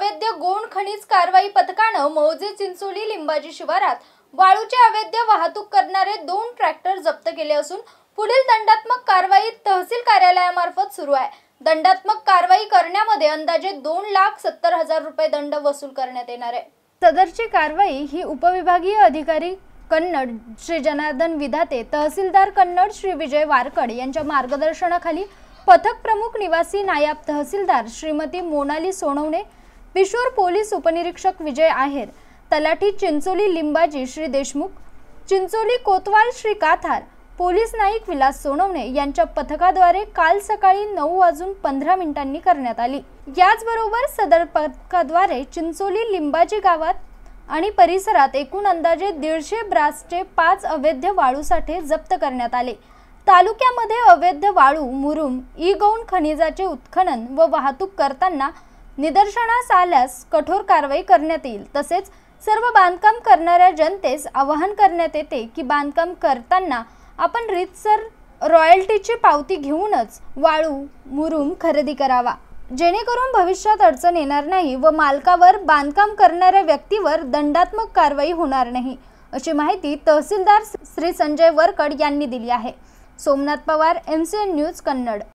अवैध गोण खनिज कारवाई पथकानं मौजे चिंचोली लिंबाजी शिवारात वाळूचे अवैध वाहतूक करणारे दोन ट्रॅक्टर जप्त केले असून पुढील दंडात्मक कारवाई तहसील कार्यालयामार्फत सुरू आहे दंडात्मक कारवाई करण्यामध्ये अंदाजे दोन लाख सत्तर हजार रुपये दंड वसूल करण्यात येणार आहे सदरची कारवाई ही उपविभागीय अधिकारी कन्नड श्री जनार्दन विधाते तहसीलदार कन्नड श्री विजय वारकड यांच्या मार्गदर्शनाखाली पथक प्रमुख निवासी नायब तहसीलदार श्रीमती मोनाली सोनवणे विश्वर पोलीस उपनिरीक्षक विजय आहेर तलाठी चिंचोली लिंबाजी श्री देशमुख चिंचोली कोतवाल श्री काथार पोलीस नाईक विलास सोनवणे यांच्या पथकाद्वारे काल सकाळी नऊ वाजून पंधरा मिनिटांनी करण्यात आली याचबरोबर सदर पथकाद्वारे चिंचोली लिंबाजी गावात आणि परिसरात एकूण अंदाजे दीडशे ब्रासचे पाच अवैध वाळू साठे जप्त करण्यात आले तालुक्यामध्ये अवैध वाळू मुरुम ई गौण खनिजाचे उत्खनन व वाहतूक करताना निदर्शनास आल्यास कठोर कारवाई करण्यात येईल तसेच सर्व बांधकाम करणाऱ्या जनतेस आवाहन करण्यात येते की बांधकाम करताना आपण रीतसर रॉयल्टीची पावती घेऊनच वाळू मुरूम खरेदी करावा जेणेकरून भविष्यात अडचण येणार नाही व मालकावर बांधकाम करणाऱ्या व्यक्तीवर दंडात्मक कारवाई होणार नाही अशी माहिती तहसीलदार श्री संजय वरकड यांनी दिली आहे Somnath Pawar M C N news Kannada